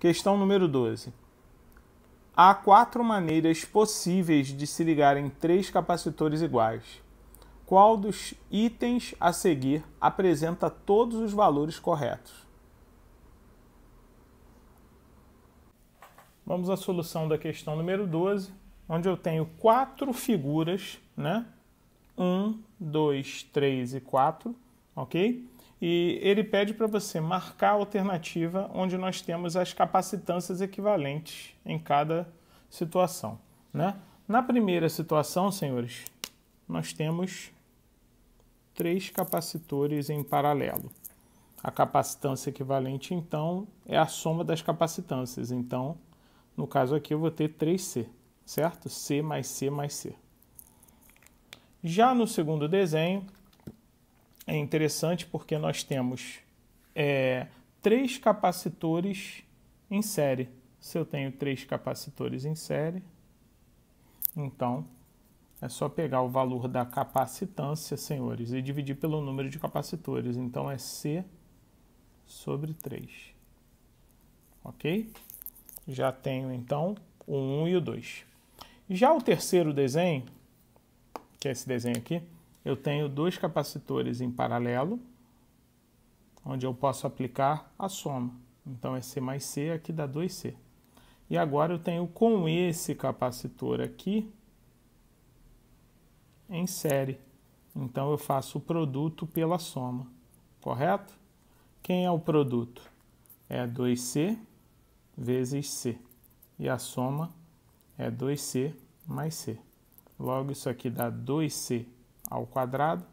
Questão número 12. Há quatro maneiras possíveis de se ligarem três capacitores iguais. Qual dos itens a seguir apresenta todos os valores corretos? Vamos à solução da questão número 12, onde eu tenho quatro figuras, né? 1, 2, 3 e 4, ok? e ele pede para você marcar a alternativa onde nós temos as capacitâncias equivalentes em cada situação. Né? Na primeira situação, senhores, nós temos três capacitores em paralelo. A capacitância equivalente, então, é a soma das capacitâncias. Então, no caso aqui, eu vou ter 3C, certo? C mais C mais C. Já no segundo desenho, é interessante porque nós temos é, três capacitores em série. Se eu tenho três capacitores em série, então é só pegar o valor da capacitância, senhores, e dividir pelo número de capacitores. Então é C sobre 3. Ok? Já tenho então o 1 e o 2. Já o terceiro desenho, que é esse desenho aqui, eu tenho dois capacitores em paralelo, onde eu posso aplicar a soma. Então é C mais C, aqui dá 2C. E agora eu tenho com esse capacitor aqui em série. Então eu faço o produto pela soma, correto? Quem é o produto? É 2C vezes C. E a soma é 2C mais C. Logo, isso aqui dá 2C ao quadrado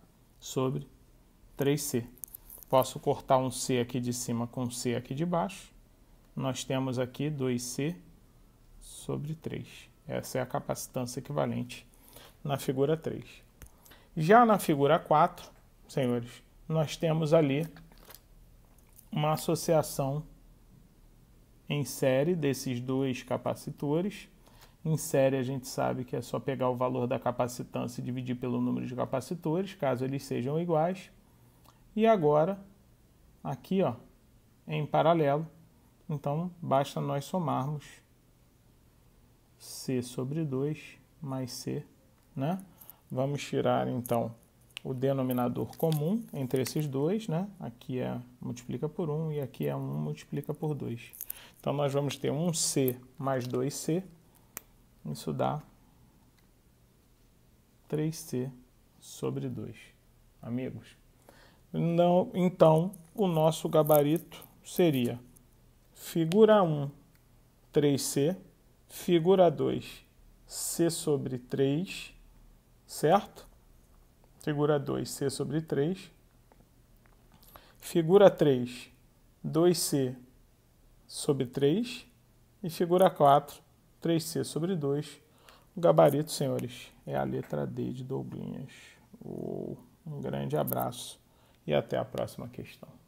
sobre 3C. Posso cortar um C aqui de cima com um C aqui de baixo. Nós temos aqui 2C sobre 3. Essa é a capacitância equivalente na figura 3. Já na figura 4, senhores, nós temos ali uma associação em série desses dois capacitores em série, a gente sabe que é só pegar o valor da capacitância e dividir pelo número de capacitores, caso eles sejam iguais. E agora, aqui ó, em paralelo, então basta nós somarmos C sobre 2 mais C, né? Vamos tirar então o denominador comum entre esses dois, né? Aqui é multiplica por 1 um, e aqui é 1 um multiplica por 2. Então nós vamos ter 1C mais 2C isso dá 3C sobre 2. Amigos, não, então o nosso gabarito seria figura 1, 3C, figura 2, C sobre 3, certo? Figura 2, C sobre 3. Figura 3, 2C sobre 3. E figura 4, 3C sobre 2. O gabarito, senhores, é a letra D de Douglinhas. Um grande abraço e até a próxima questão.